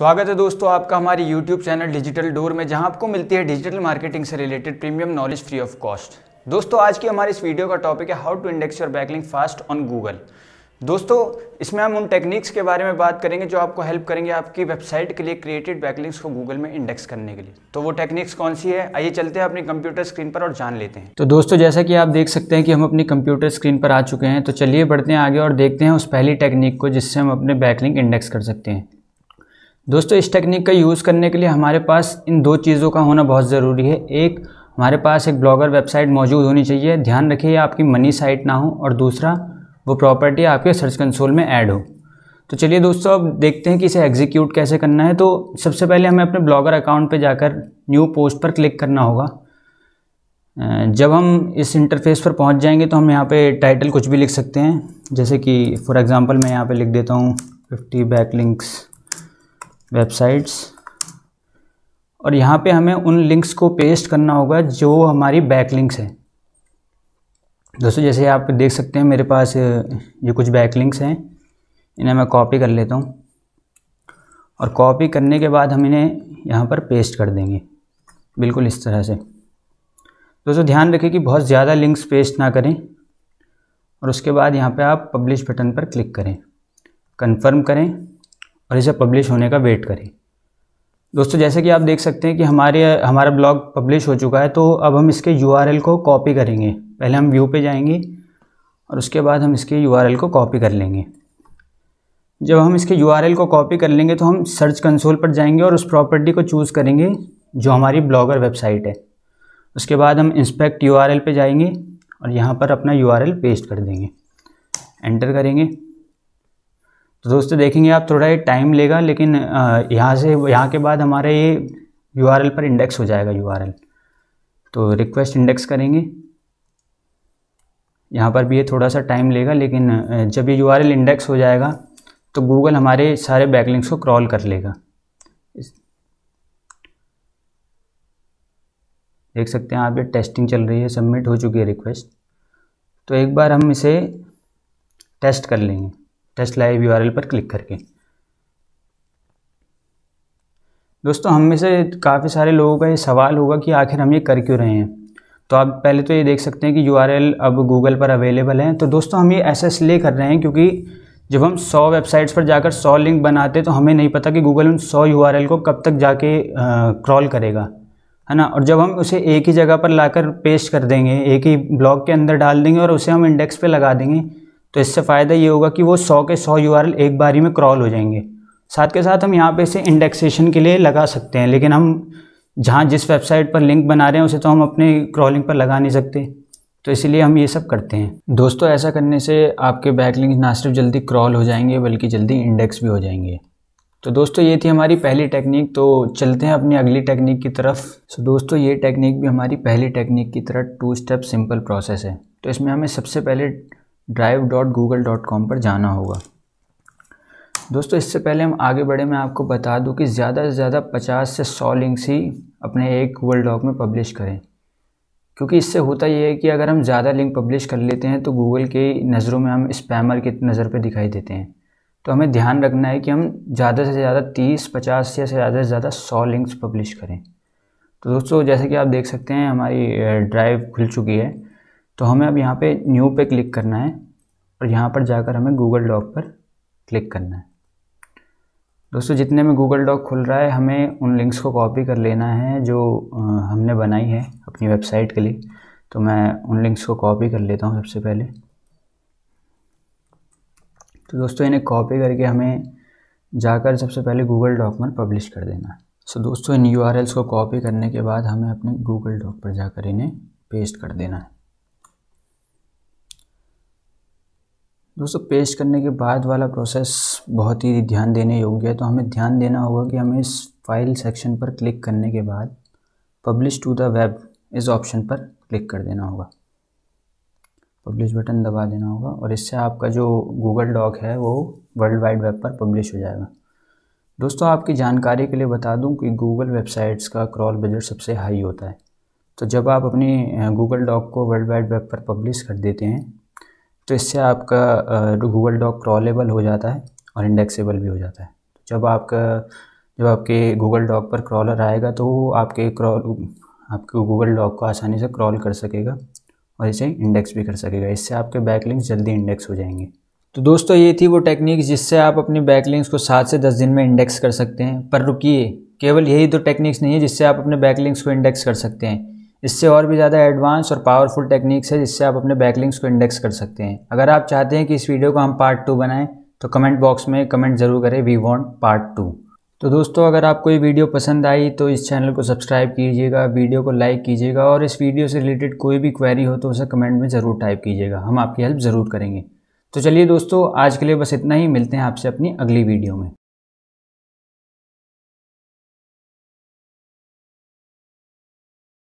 स्वागत है दोस्तों आपका हमारी YouTube चैनल डिजिटल डोर में जहां आपको मिलती है डिजिटल मार्केटिंग से related premium knowledge free of cost दोस्तों आज की हमारी इस वीडियो का टॉपिक है how to index your backlink fast on Google दोस्तों इसमें हम उन टेक्निक्स के बारे में बात करेंगे जो आपको हेल्प करेंगे आपकी वेबसाइट के लिए क्रिएटेड बैकलिंग्स को गूगल में इंडेक्स करने के लिए तो वो टेक्निक्स कौन सी है आइए चलते हैं अपनी कंप्यूटर स्क्रीन पर और जान लेते हैं तो दोस्तों जैसा कि आप देख सकते हैं कि हम अपनी कंप्यूटर स्क्रीन पर आ चुके हैं तो चलिए बढ़ते हैं आगे और देखते हैं उस पहली टेक्निक को जिससे हम अपने बैकलिंग इंडेक्स कर सकते हैं दोस्तों इस टेक्निक का यूज़ करने के लिए हमारे पास इन दो चीज़ों का होना बहुत ज़रूरी है एक हमारे पास एक ब्लॉगर वेबसाइट मौजूद होनी चाहिए ध्यान रखिए आपकी मनी साइट ना हो और दूसरा वो प्रॉपर्टी आपके सर्च कंसोल में ऐड हो तो चलिए दोस्तों अब देखते हैं कि इसे एग्जीक्यूट कैसे करना है तो सबसे पहले हमें अपने ब्लॉगर अकाउंट पर जाकर न्यू पोस्ट पर क्लिक करना होगा जब हम इस इंटरफेस पर पहुंच जाएंगे तो हम यहाँ पे टाइटल कुछ भी लिख सकते हैं जैसे कि फॉर एग्जांपल मैं यहाँ पे लिख देता हूँ फिफ्टी बैक लिंक्स वेबसाइट्स और यहाँ पे हमें उन लिंक्स को पेस्ट करना होगा जो हमारी बैक लिंक्स हैं दोस्तों जैसे आप देख सकते हैं मेरे पास ये कुछ बैक लिंक्स हैं इन्हें मैं कॉपी कर लेता हूँ और कॉपी करने के बाद हम इन्हें यहाँ पर पेस्ट कर देंगे बिल्कुल इस तरह से दोस्तों ध्यान रखें कि बहुत ज़्यादा लिंक्स पेस्ट ना करें और उसके बाद यहाँ पर आप पब्लिश बटन पर क्लिक करें कन्फर्म करें और इसे पब्लिश होने का वेट करें दोस्तों जैसे कि आप देख सकते हैं कि हमारे हमारा ब्लॉग पब्लिश हो चुका है तो अब हम इसके यू को कॉपी करेंगे पहले हम व्यू पे जाएंगे और उसके बाद हम इसके यू को कॉपी कर लेंगे जब हम इसके यू को कॉपी कर लेंगे तो हम सर्च कंसोल पर जाएंगे और उस प्रॉपर्टी को चूज़ करेंगे जो हमारी ब्लॉगर वेबसाइट है उसके बाद हम इंस्पेक्ट यू पे जाएंगे और यहाँ पर अपना यू पेस्ट कर देंगे एंटर करेंगे तो दोस्तों देखेंगे आप थोड़ा ये टाइम लेगा लेकिन यहाँ से यहाँ के बाद हमारा ये यू पर इंडेक्स हो जाएगा यू तो रिक्वेस्ट इंडेक्स करेंगे यहाँ पर भी ये थोड़ा सा टाइम लेगा लेकिन जब ये यू इंडेक्स हो जाएगा तो गूगल हमारे सारे बैकलिंग्स को क्रॉल कर लेगा देख सकते हैं आप ये टेस्टिंग चल रही है सबमिट हो चुकी है रिक्वेस्ट तो एक बार हम इसे टेस्ट कर लेंगे टेस्ट लाइव यू पर क्लिक करके दोस्तों हम में से काफ़ी सारे लोगों का ये सवाल होगा कि आखिर हम ये कर क्यों रहे हैं तो आप पहले तो ये देख सकते हैं कि यू अब गूगल पर अवेलेबल हैं तो दोस्तों हम ये ऐसा इसलिए कर रहे हैं क्योंकि जब हम 100 वेबसाइट्स पर जाकर 100 लिंक बनाते तो हमें नहीं पता कि गूगल उन 100 यू को कब तक जाके क्रॉल करेगा है ना और जब हम उसे एक ही जगह पर लाकर पेस्ट कर देंगे एक ही ब्लॉग के अंदर डाल देंगे और उसे हम इंडेक्स पे लगा देंगे तो इससे फ़ायदा ये होगा कि वो सौ के सौ यू एक बारी में क्रॉल हो जाएंगे साथ के साथ हम यहाँ पे इसे इंडेक्सेशन के लिए लगा सकते हैं लेकिन हम जहाँ जिस वेबसाइट पर लिंक बना रहे हैं उसे तो हम अपने क्रॉलिंग पर लगा नहीं सकते तो इसलिए हम ये सब करते हैं दोस्तों ऐसा करने से आपके लिंक ना सिर्फ जल्दी क्रॉल हो जाएंगे बल्कि जल्दी इंडेक्स भी हो जाएंगे तो दोस्तों ये थी हमारी पहली टेक्निक तो चलते हैं अपनी अगली टेक्निक की तरफ सो दोस्तों ये टेक्निक भी हमारी पहली टेक्निक की तरह टू स्टेप सिंपल प्रोसेस है तो इसमें हमें सबसे पहले drive dot Google dot com पर जाना होगा दोस्तों इससे पहले हम आगे बढ़े मैं आपको बता दूं कि ज़्यादा से ज़्यादा 50 से 100 लिंक्स ही अपने एक गूगल डॉक में पब्लिश करें क्योंकि इससे होता यह है कि अगर हम ज़्यादा लिंक पब्लिश कर लेते हैं तो गूगल के नज़रों में हम स्पैमर की नज़र पर दिखाई देते हैं तो हमें ध्यान रखना है कि हम ज़्यादा से ज़्यादा तीस पचास या से ज़्यादा से ज़्यादा सौ लिंक्स पब्लिश करें तो दोस्तों जैसे कि आप देख सकते हैं हमारी ड्राइव खुल चुकी है तो हमें अब यहाँ पे न्यू पे क्लिक करना है और यहाँ पर जाकर हमें गूगल डॉक पर क्लिक करना है दोस्तों जितने में गूगल डॉक खुल रहा है हमें उन लिंक्स को कॉपी कर लेना है जो हमने बनाई है अपनी वेबसाइट के लिए तो मैं उन लिंक्स को कॉपी कर लेता हूँ सबसे पहले तो दोस्तों इन्हें कॉपी करके हमें जाकर सबसे पहले गूगल डॉक में पब्लिश कर देना है सो दोस्तों इन यू को कॉपी करने के बाद हमें अपने गूगल डॉक पर जाकर इन्हें पेस्ट कर देना है दोस्तों पेस्ट करने के बाद वाला प्रोसेस बहुत ही ध्यान देने योग्य है तो हमें ध्यान देना होगा कि हमें इस फाइल सेक्शन पर क्लिक करने के बाद पब्लिश टू द वेब इस ऑप्शन पर क्लिक कर देना होगा पब्लिश बटन दबा देना होगा और इससे आपका जो गूगल डॉक है वो वर्ल्ड वाइड वेब पर पब्लिश हो जाएगा दोस्तों आपकी जानकारी के लिए बता दूं कि गूगल वेबसाइट्स का क्रॉल बजट सबसे हाई होता है तो जब आप अपनी गूगल डॉक को वर्ल्ड वाइड वेब पर पब्लिश कर देते हैं तो इससे आपका गूगल डॉक क्रॉलेबल हो जाता है और इंडेक्सेबल भी हो जाता है तो जब आपका जब आपके गूगल डॉक पर क्रॉलर आएगा तो वो आपके क्रॉल आपके गूगल डॉक को आसानी से क्रॉल कर सकेगा और इसे इंडेक्स भी कर सकेगा इससे आपके बैकलिंग्स जल्दी इंडेक्स हो जाएंगे तो दोस्तों ये थी वो टेक्निक जिससे आप अपनी बैकलिंक्स को सात से दस दिन में इंडेक्स कर सकते हैं पर रुकिए केवल यही तो टेक्निक्स नहीं है जिससे आप अपने बैकलिंग्स को इंडेक्स कर सकते हैं इससे और भी ज़्यादा एडवांस और पावरफुल टेक्निक्स है जिससे आप अपने बैकलिंग्स को इंडेक्स कर सकते हैं अगर आप चाहते हैं कि इस वीडियो को हम पार्ट टू बनाएं तो कमेंट बॉक्स में कमेंट ज़रूर करें वी वॉन्ट पार्ट टू तो दोस्तों अगर आपको ये वीडियो पसंद आई तो इस चैनल को सब्सक्राइब कीजिएगा वीडियो को लाइक कीजिएगा और इस वीडियो से रिलेटेड कोई भी क्वेरी हो तो उसे कमेंट में ज़रूर टाइप कीजिएगा हम आपकी हेल्प ज़रूर करेंगे तो चलिए दोस्तों आज के लिए बस इतना ही मिलते हैं आपसे अपनी अगली वीडियो में